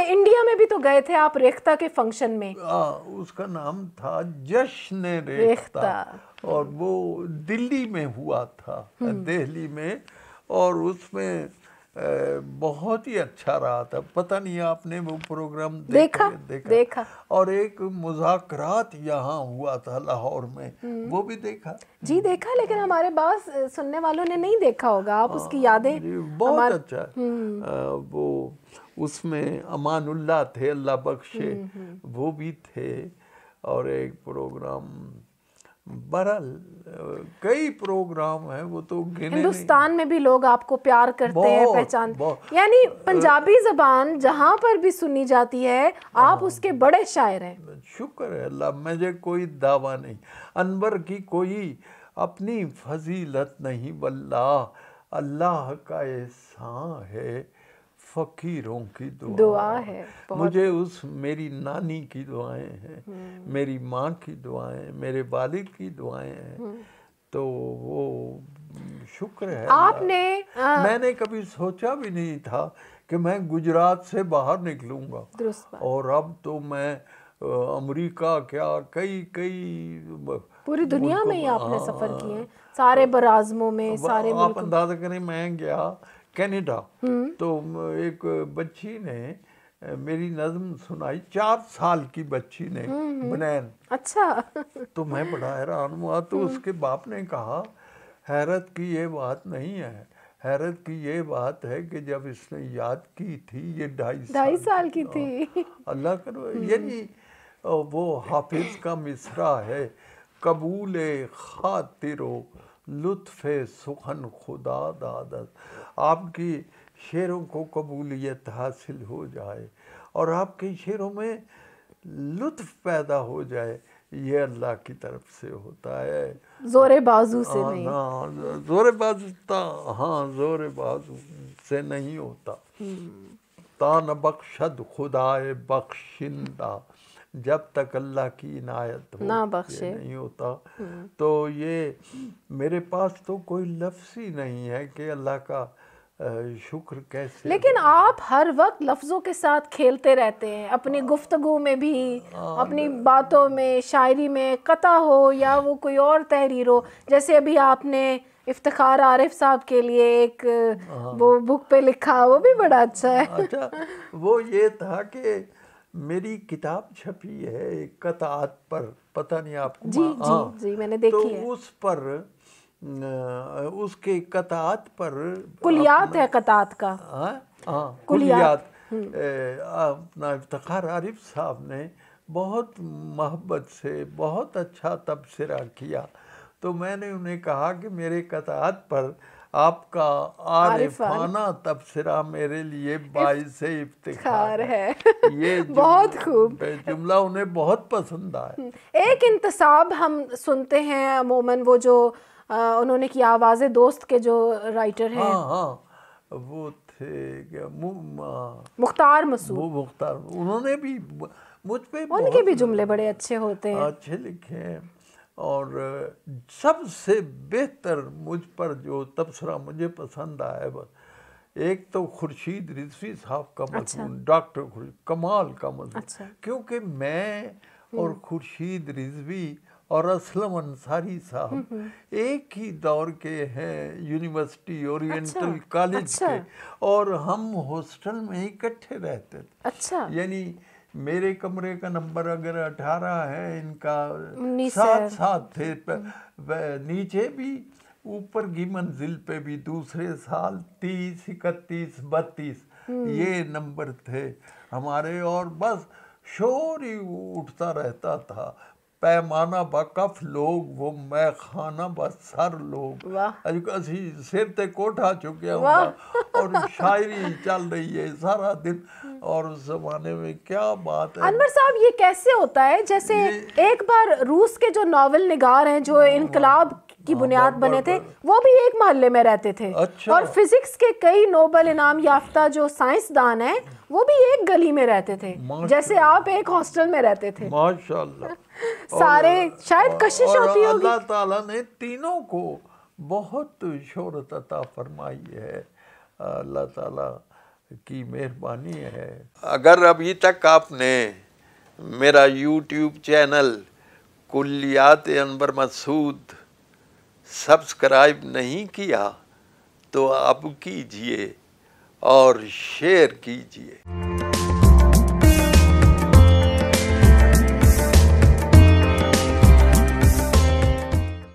आपने इंडिया में भी तो गए थे आप रेखता के फंक्शन में आ, उसका नाम था जश्न रेखता, रेखता। और वो दिल्ली में हुआ था हम्म। दिल्ली में और उसमें बहुत ही अच्छा रहा था पता नहीं आपने वो प्रोग्राम देखा देखा, देखा। और एक मुजाकरात यहाँ हुआ था लाहौर में हम्म। वो भी देखा जी देखा लेकिन हमारे पास सुनने वालों ने नहीं देखा होगा आप आ, उसकी हाँ, यादें बहुत अच्छा आ, हम्म। वो उसमें अमानुल्लाह थे अल्लाह बख्शे हम्म, वो भी थे और एक प्रोग्राम बहरहाल कई प्रोग्राम है वो तो हिंदुस्तान में भी लोग आपको प्यार करते हैं पहचान यानी पंजाबी जबान जहाँ पर भी सुनी जाती है आप हाँ। उसके बड़े शायर हैं शुक्र है अल्लाह मुझे कोई दावा नहीं अनवर की कोई अपनी फजीलत नहीं वल्लाह अल्लाह का एहसान है फकीरों की दुआ, दुआ है मुझे उस मेरी नानी की दुआएं हैं हम्म। मेरी माँ की दुआएं मेरे वालिद की दुआएं हैं हम्म। तो वो हम्म, शुक्र है आपने आ, मैंने कभी सोचा भी नहीं था कि मैं गुजरात से बाहर निकलूंगा और अब तो मैं अमेरिका क्या कई कई पूरी दुनिया में ही आपने सफर हाँ। किए सारे तो बराजमों में सारे आप अंदाजा करें मैं गया कनाडा तो एक बच्ची ने मेरी नज्म सुनाई चार साल की बच्ची ने हम्म, हम्म। बनैन अच्छा तो मैं बड़ा हैरान हुआ तो हम्म। उसके बाप ने कहा हैरत की ये बात नहीं है हैरत की ये बात है कि जब इसने याद की थी ये ढाई ढाई साल की थी अल्लाह करो यानी वो हाफिज का मिसरा है कबूल खातिरो लुत्फ़ सुखन खुदा दादत आपकी शेरों को कबूलियत हासिल हो जाए और आपके शेरों में लुत्फ़ पैदा हो जाए ये अल्लाह की तरफ से होता है जोर बाजू से आ, हाँ, नहीं हाँ जोर बाजू हाँ जोर बाजू से नहीं होता हम्म। तान बख्शद खुदाए बख्शिंदा जब तक अल्लाह की इनायत हो ना बख्शे नहीं होता हम्म। तो ये मेरे पास तो कोई लफ्ज ही नहीं है कि अल्लाह का शुक्र कैसे लेकिन आप हर वक्त लफ्ज़ों के साथ खेलते रहते हैं अपनी हाँ। गुफ्तगु में भी हाँ, अपनी बातों में शायरी में कता हो या वो कोई और तहरीर हो जैसे अभी आपने इफ्तार आरिफ साहब के लिए एक हाँ। वो बुक पे लिखा वो भी बड़ा अच्छा है अच्छा वो ये था कि मेरी किताब छपी है कतात पर पता नहीं आपको जी जी, जी, हाँ। जी मैंने देखी तो है। उस पर उसके कतात पर कुलियात है कतात का हाँ हाँ कुलियात हम्म। अपना इफ्तार आरिफ साहब ने बहुत मोहब्बत से बहुत अच्छा तबसरा किया तो मैंने उन्हें कहा कि मेरे कतात पर आपका आरिफाना तबसरा मेरे लिए बाईस इफ्तार है ये बहुत खूब जुमला उन्हें बहुत पसंद आया हम्म। एक इंतसाब हम सुनते हैं अमूमन वो जो आ, उन्होंने किया आवाज़ दोस्त के जो राइटर हैं हाँ हाँ वो थे मुख्तार मसूद वो मुख्तार उन्होंने भी मुझ पे उनके भी जुमले बड़े अच्छे होते हैं अच्छे लिखे हैं और सबसे बेहतर मुझ पर जो तबसरा मुझे पसंद आया बस एक तो खुर्शीद रिजवी साहब का अच्छा। मजमून अच्छा। डॉक्टर कमाल का मजमून अच्छा। क्योंकि मैं हम्म। और खुर्शीद रिजवी और असलम अंसारी साहब हम्म, हम्म। एक ही दौर के हैं यूनिवर्सिटी अच्छा, ओरिएंटल अच्छा, कॉलेज अच्छा। के और हम हॉस्टल में इकट्ठे रहते थे अच्छा यानी मेरे कमरे का नंबर अगर अठारह है इनका साथ साथ थे नीचे भी ऊपर की मंजिल पे भी दूसरे साल तीस इकतीस बत्तीस हम्म। ये नंबर थे हमारे और बस शोर ही उठता रहता था पैमाना कफ लोग वो मैं खाना सर लोग असी सिर ते कोठा चुके और शायरी चल रही है सारा दिन और उस जमाने में क्या बात है अनवर साहब ये कैसे होता है जैसे एक बार रूस के जो नावल निगार हैं जो हाँ। इनकलाब की हाँ, बुनियाद बने थे वो भी एक मोहल्ले में रहते थे अच्छा। और फिजिक्स के कई नोबल इनाम याफ्ता जो साइंसदान हैं वो भी एक गली में रहते थे जैसे आप एक हॉस्टल में रहते थे माशाल्लाह सारे शायद कशिश होती होगी अल्लाह ताला ने तीनों को बहुत शोहरत अता फरमाई है अल्लाह ताला की मेहरबानी है अगर अभी तक आपने मेरा यूट्यूब चैनल कुलियात अनवर मसूद सब्सक्राइब नहीं किया तो अब कीजिए और शेयर कीजिए